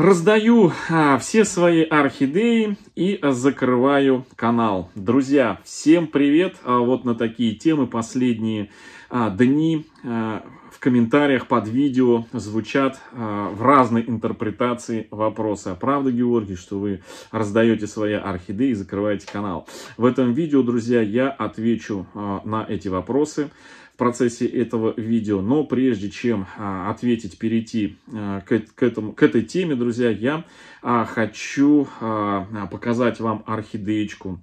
Раздаю а, все свои орхидеи и закрываю канал. Друзья, всем привет! А, вот на такие темы последние а, дни а, в комментариях под видео звучат а, в разной интерпретации вопросы. А правда, Георгий, что вы раздаете свои орхидеи и закрываете канал? В этом видео, друзья, я отвечу а, на эти вопросы процессе этого видео. Но прежде чем а, ответить, перейти а, к, к, этому, к этой теме, друзья, я а, хочу показать вам орхидеечку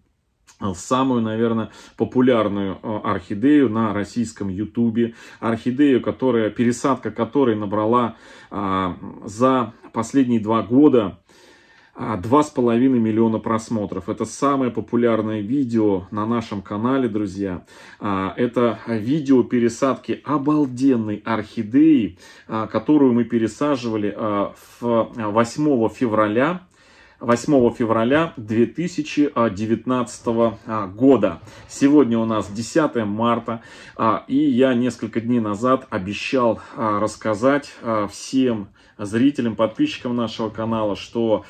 э, самую, наверное, популярную э, орхидею на российском ютубе. Орхидею, которая, пересадка которой набрала а, за последние два года 2,5 а, миллиона просмотров. Это самое популярное видео на нашем канале, друзья. А, это видео пересадки обалденной орхидеи, а, которую мы пересаживали 8 февраля 8 февраля 2019 а, года. Сегодня у нас 10 марта, а, и я несколько дней назад обещал а, рассказать всем зрителям, подписчикам нашего канала, что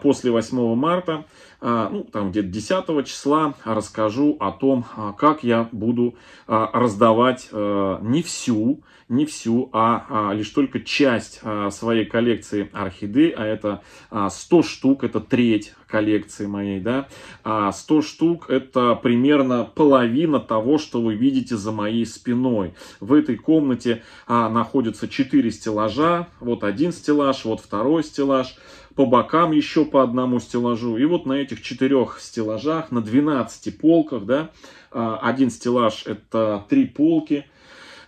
после 8 марта а, ну, там где-то 10 числа расскажу о том, а, как я буду а, раздавать не всю, не всю, а лишь только часть своей коллекции орхидей, а это 100 штук, это треть коллекции моей, да, 100 а, штук это примерно половина того, что вы видите за моей спиной. В этой комнате а, находятся 4 стеллажа, вот один стеллаж, вот второй стеллаж, по бокам еще по одному стеллажу. И вот на этих четырех стеллажах, на 12 полках, да, а, один стеллаж это три полки,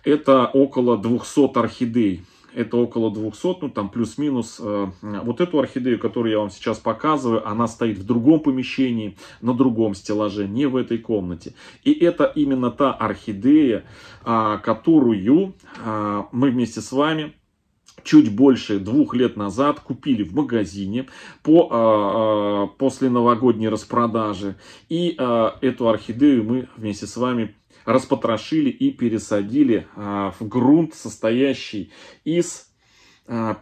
это около 200 орхидей это около 200, ну там плюс-минус. Э, вот эту орхидею, которую я вам сейчас показываю, она стоит в другом помещении, на другом стеллаже, не в этой комнате. И это именно та орхидея, а, которую а, мы вместе с вами чуть больше двух лет назад купили в магазине по, а, после новогодней распродажи. И эту орхидею мы вместе с вами распотрошили и пересадили а, в грунт, состоящий из а,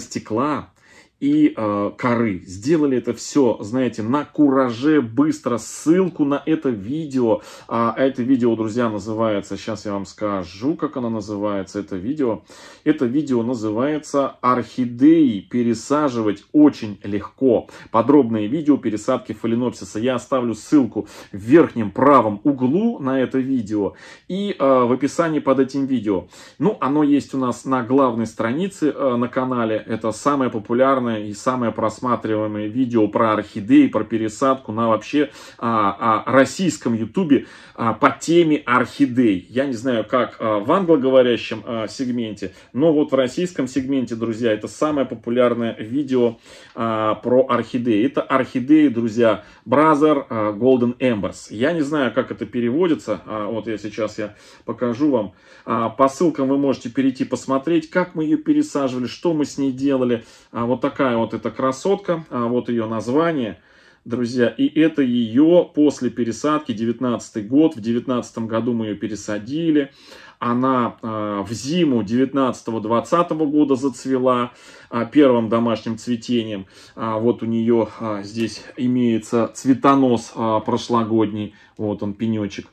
стекла и э, коры. Сделали это все, знаете, на кураже, быстро. Ссылку на это видео. А это видео, друзья, называется, сейчас я вам скажу, как оно называется, это видео. Это видео называется «Орхидеи пересаживать очень легко». Подробное видео пересадки фаленопсиса. Я оставлю ссылку в верхнем правом углу на это видео и э, в описании под этим видео. Ну, оно есть у нас на главной странице э, на канале. Это самое популярное популярное и самое просматриваемое видео про орхидеи, про пересадку на вообще а, а, российском ютубе а, по теме орхидей. Я не знаю, как а, в англоговорящем а, сегменте, но вот в российском сегменте, друзья, это самое популярное видео а, про орхидеи. Это орхидеи, друзья, Brother а, Golden Embers. Я не знаю, как это переводится. А, вот я сейчас я покажу вам. А, по ссылкам вы можете перейти посмотреть, как мы ее пересаживали, что мы с ней делали. А, вот так такая вот эта красотка, а вот ее название, друзья. И это ее после пересадки, 19 год, в 19 году мы ее пересадили. Она а, в зиму 19-20 года зацвела а, первым домашним цветением. А, вот у нее здесь имеется цветонос прошлогодний, вот он пенечек.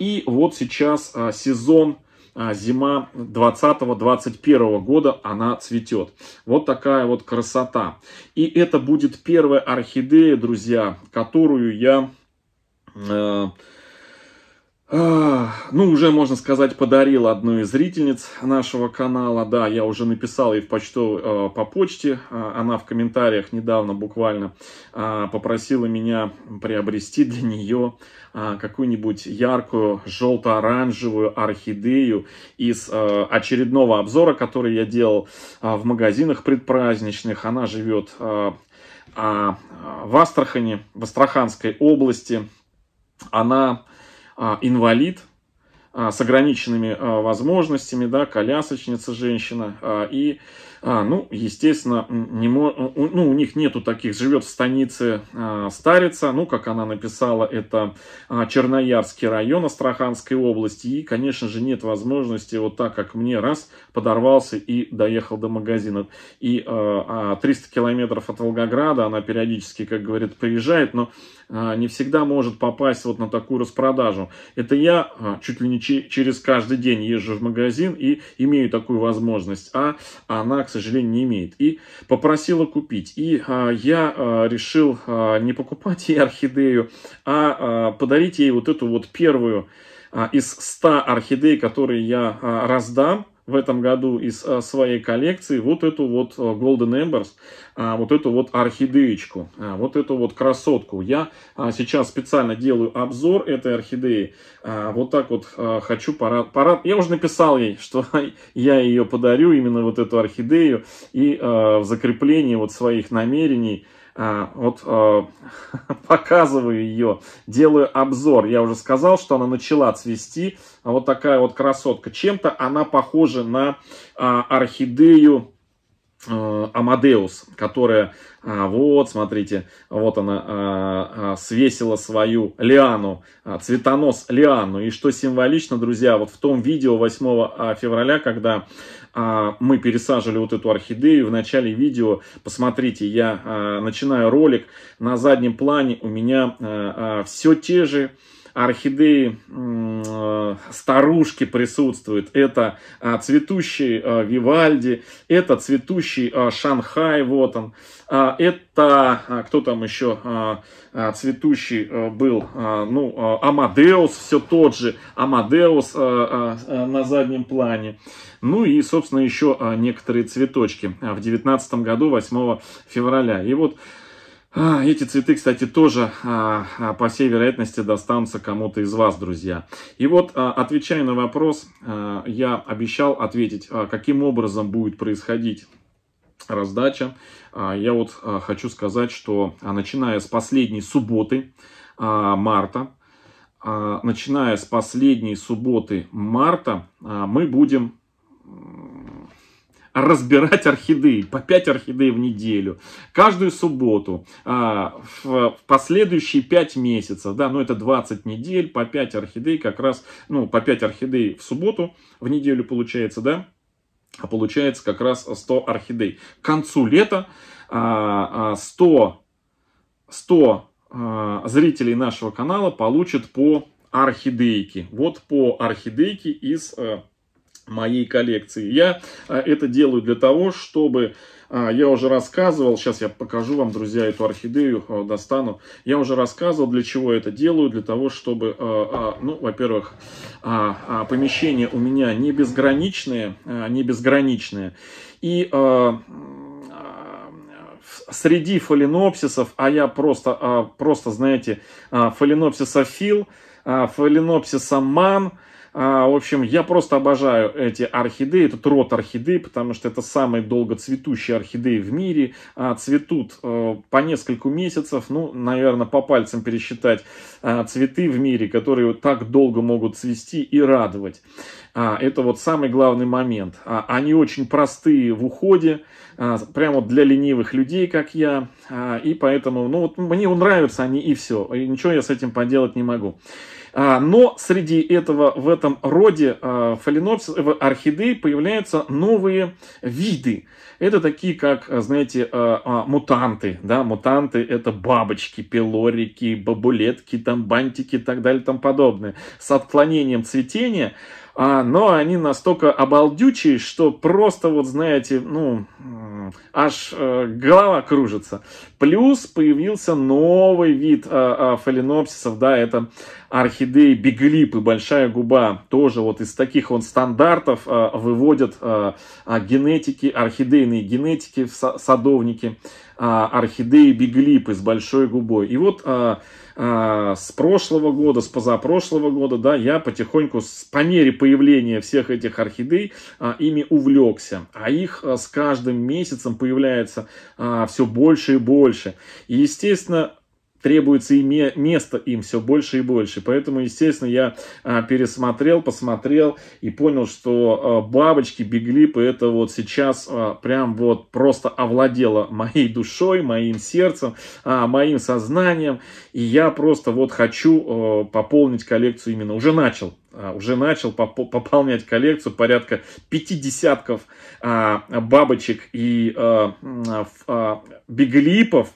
И вот сейчас сезон а, зима 2020-2021 года, она цветет. Вот такая вот красота. И это будет первая орхидея, друзья, которую я э, ну, уже, можно сказать, подарил одну из зрительниц нашего канала. Да, я уже написал ей в почту, э, по почте. А, она в комментариях недавно буквально а, попросила меня приобрести для нее а, какую-нибудь яркую желто-оранжевую орхидею из э, очередного обзора, который я делал в магазинах предпраздничных. Она живет в Астрахани, в Астраханской области. Она а, инвалид а, с ограниченными а, возможностями, да, колясочница женщина и а, ну, естественно, не мо... ну, у них нету таких, живет в станице а, старица, ну, как она написала, это а, Черноярский район Астраханской области, и, конечно же, нет возможности вот так, как мне, раз, подорвался и доехал до магазина. И а, 300 а километров от Волгограда она периодически, как говорит, приезжает, но а, не всегда может попасть вот на такую распродажу. Это я а, чуть ли не через каждый день езжу в магазин и имею такую возможность, а она, к сожалению, не имеет. И попросила купить. И а, я а, решил а, не покупать ей орхидею, а, а подарить ей вот эту вот первую а, из 100 орхидей, которые я а, раздам в этом году из э, своей коллекции вот эту вот э, Golden Embers, а, вот эту вот орхидеечку, а, вот эту вот красотку. Я а, сейчас специально делаю обзор этой орхидеи. Вот так вот хочу парад. парад. Я уже написал ей, что я ее подарю, именно вот эту орхидею. И э, в закреплении вот своих намерений – а, вот а, показываю ее, делаю обзор. Я уже сказал, что она начала цвести. А вот такая вот красотка. Чем-то она похожа на орхидею Э, Амадеус, которая, а, вот, смотрите, вот она а, а, свесила свою лиану, цветонос лиану. И что символично, друзья, вот в том видео 8 февраля, когда мы пересаживали вот эту орхидею, в начале видео, посмотрите, я начинаю ролик, на заднем плане у меня все те же орхидеи э, старушки присутствуют. Это а, цветущий э, Вивальди, это цветущий э, Шанхай, вот он. А, это, а, кто там еще цветущий был, ну, Амадеус, все тот же Амадеус на заднем плане. Ну и, собственно, еще некоторые цветочки в 19 году, 8 февраля. И вот а, эти цветы, кстати, тоже а, а, по всей вероятности достанутся кому-то из вас, друзья. И вот, отвечая на вопрос, я обещал ответить, каким образом будет происходить раздача. Я вот хочу сказать, что начиная с последней субботы марта, начиная с последней субботы марта, мы будем разбирать орхидеи, по 5 орхидей в неделю, каждую субботу, а, в последующие 5 месяцев, да, ну это 20 недель, по 5 орхидей как раз, ну по 5 орхидей в субботу в неделю получается, да, а получается как раз 100 орхидей. К концу лета 100, а, 100 а, зрителей нашего канала получат по орхидейке. Вот по орхидейке из э, моей коллекции. Я а, это делаю для того, чтобы а, я уже рассказывал, сейчас я покажу вам, друзья, эту орхидею, а, достану. Я уже рассказывал, для чего я это делаю, для того, чтобы, ну, во-первых, помещение у меня не безграничное, не безграничное. И среди фаленопсисов, а я просто, просто знаете, фаленопсиса фил, фаленопсисоман а, в общем, я просто обожаю эти орхидеи, этот род орхидей, потому что это самые долго цветущие орхидеи в мире. А, цветут э, по нескольку месяцев, ну, наверное, по пальцам пересчитать а, цветы в мире, которые так долго могут цвести и радовать. это вот самый главный момент. они очень простые в уходе. А, прямо для ленивых людей, как я, а, и поэтому, ну, вот мне он нравится, они и все, и ничего я с этим поделать не могу. А, но среди этого, в этом роде фаленопсис, орхидей появляются новые виды. Это такие, как, знаете, мутанты, да, мутанты это бабочки, пилорики, бабулетки, там бантики и так далее, и тому подобное. С отклонением цветения а, но они настолько обалдючие, что просто вот, знаете, ну, аж э, голова кружится. Плюс появился новый вид э, э, фаленопсисов, да, это орхидеи биглипы, большая губа. Тоже вот из таких вот стандартов э, выводят э, э генетики, орхидейные генетики, садовники а, орхидеи биглипы с большой губой. И вот а, а, с прошлого года, с позапрошлого года, да, я потихоньку с, по мере появления всех этих орхидей а, ими увлекся. А их а, с каждым месяцем появляется а, все больше и больше. И, естественно, требуется и место им все больше и больше. Поэтому, естественно, я а, пересмотрел, посмотрел и понял, что а, бабочки, биглипы, это вот сейчас а, прям вот просто овладело моей душой, моим сердцем, а, моим сознанием. И я просто вот хочу пополнить коллекцию именно. Уже начал уже начал пополнять коллекцию порядка пяти десятков бабочек и биглипов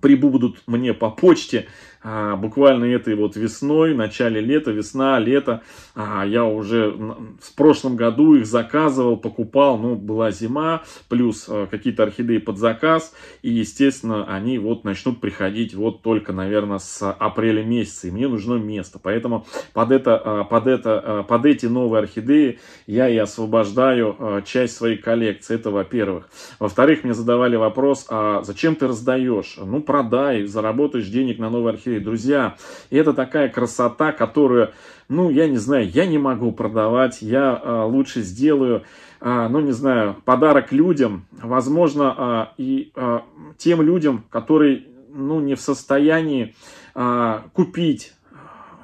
прибудут мне по почте. А, буквально этой вот весной, начале лета, весна, лето, а, я уже в прошлом году их заказывал, покупал, ну, была зима, плюс э, какие-то орхидеи под заказ, и, естественно, они вот начнут приходить вот только, наверное, с апреля месяца, и мне нужно место, поэтому под, это, э, под, это, э, под эти новые орхидеи я и освобождаю часть своей коллекции, это во-первых. Во-вторых, мне задавали вопрос, а зачем ты раздаешь? Ну, продай, заработаешь денег на новые орхидеи, Москве, друзья. И это такая красота, которую, ну, я не знаю, я не могу продавать, я а, лучше сделаю, а, ну, не знаю, подарок людям, возможно, а, и а, тем людям, которые, ну, не в состоянии а, купить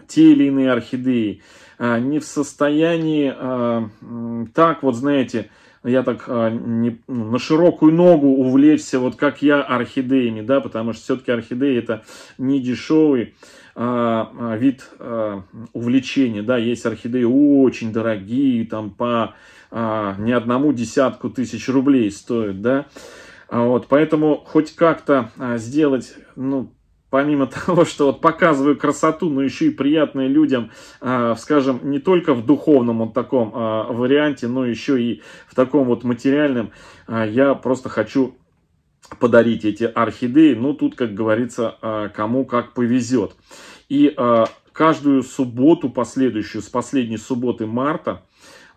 те или иные орхидеи, а, не в состоянии а, так вот, знаете, я так а, не, ну, на широкую ногу увлечься, вот как я, орхидеями, да, потому что все-таки орхидеи это не дешевый а, а, вид увлечения, да, есть орхидеи очень дорогие, там по не одному десятку тысяч рублей стоят, да, вот, поэтому хоть как-то сделать, ну, помимо того, что вот показываю красоту, но еще и приятные людям, а, скажем, не только в духовном вот таком а, варианте, но еще и в таком вот материальном, а, я просто хочу подарить эти орхидеи. Ну, тут, как говорится, кому как повезет. И каждую субботу последующую, с последней субботы марта,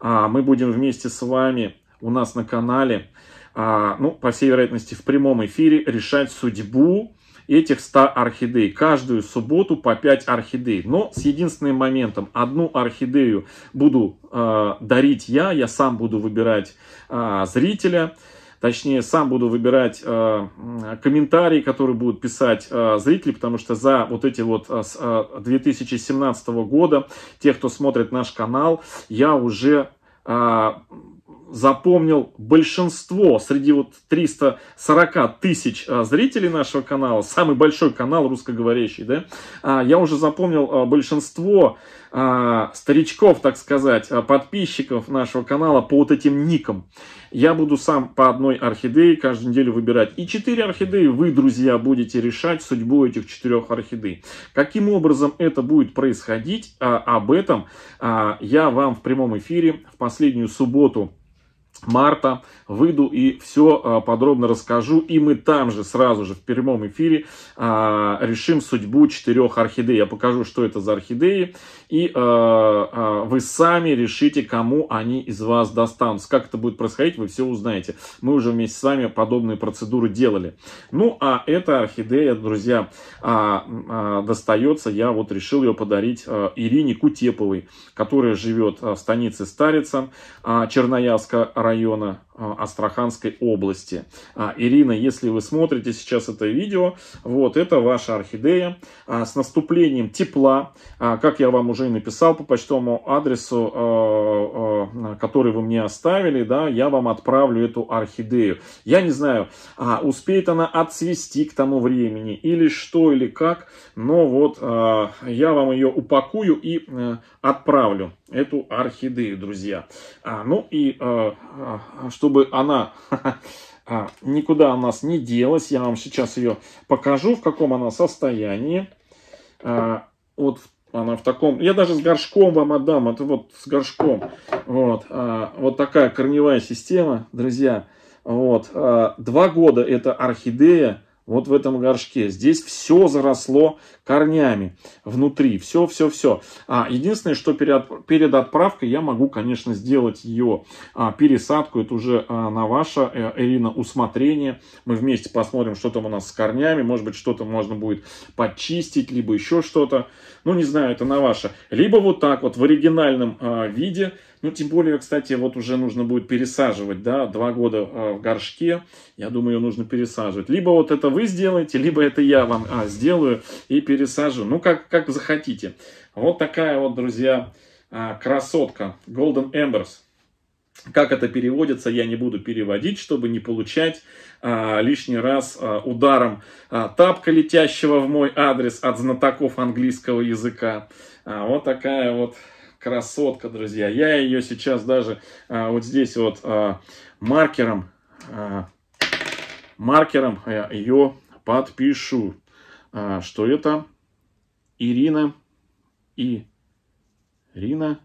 мы будем вместе с вами у нас на канале, ну, по всей вероятности, в прямом эфире решать судьбу этих 100 орхидей. Каждую субботу по 5 орхидей. Но с единственным моментом. Одну орхидею буду э, дарить я. Я сам буду выбирать э, зрителя точнее сам буду выбирать э, комментарии, которые будут писать э, зрители, потому что за вот эти вот э, 2017 э, года, те, кто смотрит наш канал, я уже э, запомнил большинство среди вот 340 тысяч а, зрителей нашего канала, самый большой канал русскоговорящий, да, а, я уже запомнил а, большинство старичков, так сказать, подписчиков нашего канала по вот этим никам. Я буду сам по одной орхидеи каждую неделю выбирать. И четыре орхидеи вы, друзья, будете решать судьбу этих четырех орхидей. Каким образом это будет происходить, об этом я вам в прямом эфире в последнюю субботу марта выйду и все а, подробно расскажу. И мы там же, сразу же, в прямом эфире а, решим судьбу четырех орхидей. Я покажу, что это за орхидеи. И а, вы сами решите, кому они из вас достанутся. Как это будет происходить, вы все узнаете. Мы уже вместе с вами подобные процедуры делали. Ну, а эта орхидея, друзья, достается. Я вот решил ее подарить Ирине Кутеповой, которая живет в станице Старица Черноярска, района а, Астраханской области. А, Ирина, если вы смотрите сейчас это видео, вот это ваша орхидея а, с наступлением тепла, как я вам уже и написал по почтовому адресу, который вы мне оставили, да, я вам отправлю эту орхидею. Я не знаю, успеет она отцвести к тому времени или что, или как, но вот я вам ее упакую и э, отправлю эту орхидею, друзья. А, ну и э, а, а чтобы она а, никуда у нас не делась. Я вам сейчас ее покажу, в каком она состоянии. Вот она в таком... Я даже с горшком вам отдам. Это вот с горшком. Вот, вот такая корневая система, друзья. Вот, два года эта орхидея вот в этом горшке. Здесь все заросло корнями внутри. Все, все, все. А, единственное, что перед, перед отправкой я могу, конечно, сделать ее а, пересадку. Это уже а, на ваше, э, Ирина, усмотрение. Мы вместе посмотрим, что там у нас с корнями. Может быть, что-то можно будет почистить либо еще что-то. Ну, не знаю, это на ваше. Либо вот так вот в оригинальном а, виде. Ну, тем более, кстати, вот уже нужно будет пересаживать, да, два года а, в горшке. Я думаю, ее нужно пересаживать. Либо вот это вы сделаете, либо это я вам а, сделаю и пересажу 4 ну как, как захотите. Вот такая вот, друзья, а, красотка Golden Embers. Как это переводится, я не буду переводить, чтобы не получать а, лишний раз а, ударом а, тапка, летящего в мой адрес от знатоков английского языка. А, вот такая вот красотка, друзья. Я ее сейчас даже а, вот здесь вот а, маркером, а, маркером э, ее подпишу. А, что это Ирина и Ирина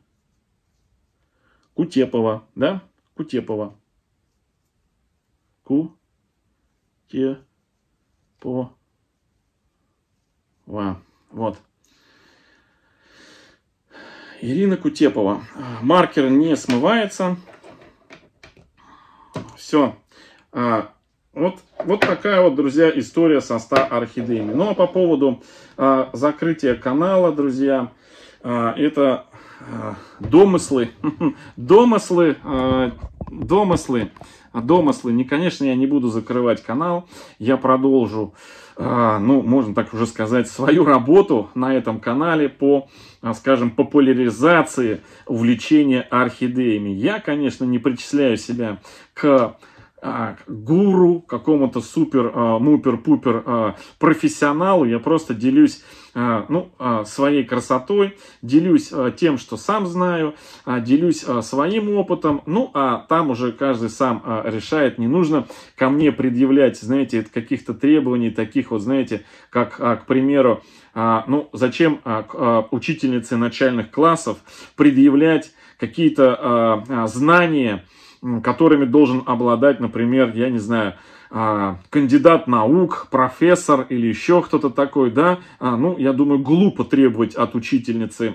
Кутепова, да? Кутепова. Кутепова. Вот. Ирина Кутепова. Маркер не смывается. Все. А, вот, вот такая вот, друзья, история со 100 орхидеями. Ну, а по поводу э, закрытия канала, друзья, э, это э, домыслы, домыслы, э, домыслы, домыслы. Не, конечно, я не буду закрывать канал, я продолжу, э, ну, можно так уже сказать, свою работу на этом канале по скажем, популяризации увлечения орхидеями. Я, конечно, не причисляю себя к к а, гуру, какому-то супер, а, мупер-пупер а, профессионалу. Я просто делюсь ну, своей красотой, делюсь тем, что сам знаю, делюсь своим опытом. Ну, а там уже каждый сам решает. Не нужно ко мне предъявлять, знаете, каких-то требований, таких вот, знаете, как, к примеру, ну, зачем учительнице начальных классов предъявлять какие-то знания, которыми должен обладать, например, я не знаю, а, кандидат наук, профессор или еще кто-то такой, да, а, ну, я думаю, глупо требовать от учительницы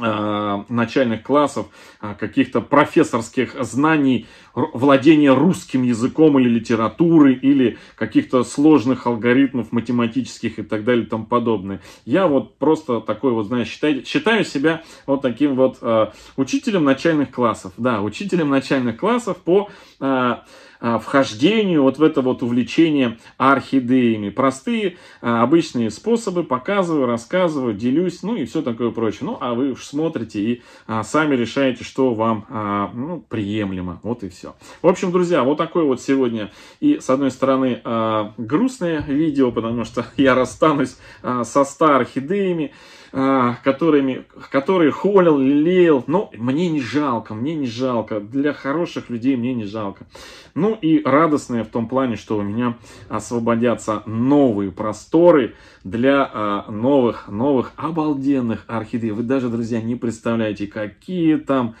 Э, начальных классов, э, каких-то профессорских знаний, владения русским языком или литературы, или каких-то сложных алгоритмов математических и так далее и тому подобное. Я вот просто такой вот, знаешь, считаю, считаю себя вот таким вот э, учителем начальных классов. Да, учителем начальных классов по... Э, а, вхождению вот в это вот увлечение орхидеями. Простые, а, обычные способы, показываю, рассказываю, делюсь, ну и все такое прочее. Ну, а вы уж смотрите и а, сами решаете, что вам ну, приемлемо. Вот и все. В общем, друзья, вот такое вот сегодня и, с одной стороны, грустное видео, потому что я расстанусь со 100 орхидеями. А, которыми, которые холил, лелеял. Но мне не жалко, мне не жалко. Для хороших людей мне не жалко. Ну и радостное в том плане, что у меня освободятся новые просторы для а, новых, новых обалденных орхидей. Вы даже, друзья, не представляете, какие там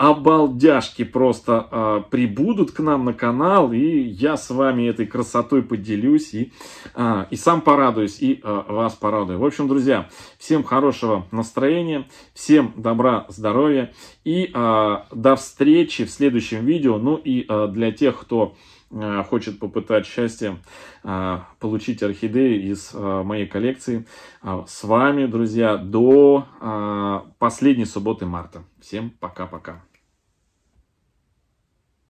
обалдяшки просто э, прибудут к нам на канал, и я с вами этой красотой поделюсь, и, э, и сам порадуюсь, и э, вас порадую. В общем, друзья, всем хорошего настроения, всем добра, здоровья, и э, до встречи в следующем видео. Ну и э, для тех, кто хочет попытать счастье, получить орхидеи из моей коллекции, с вами, друзья, до последней субботы марта. Всем пока-пока.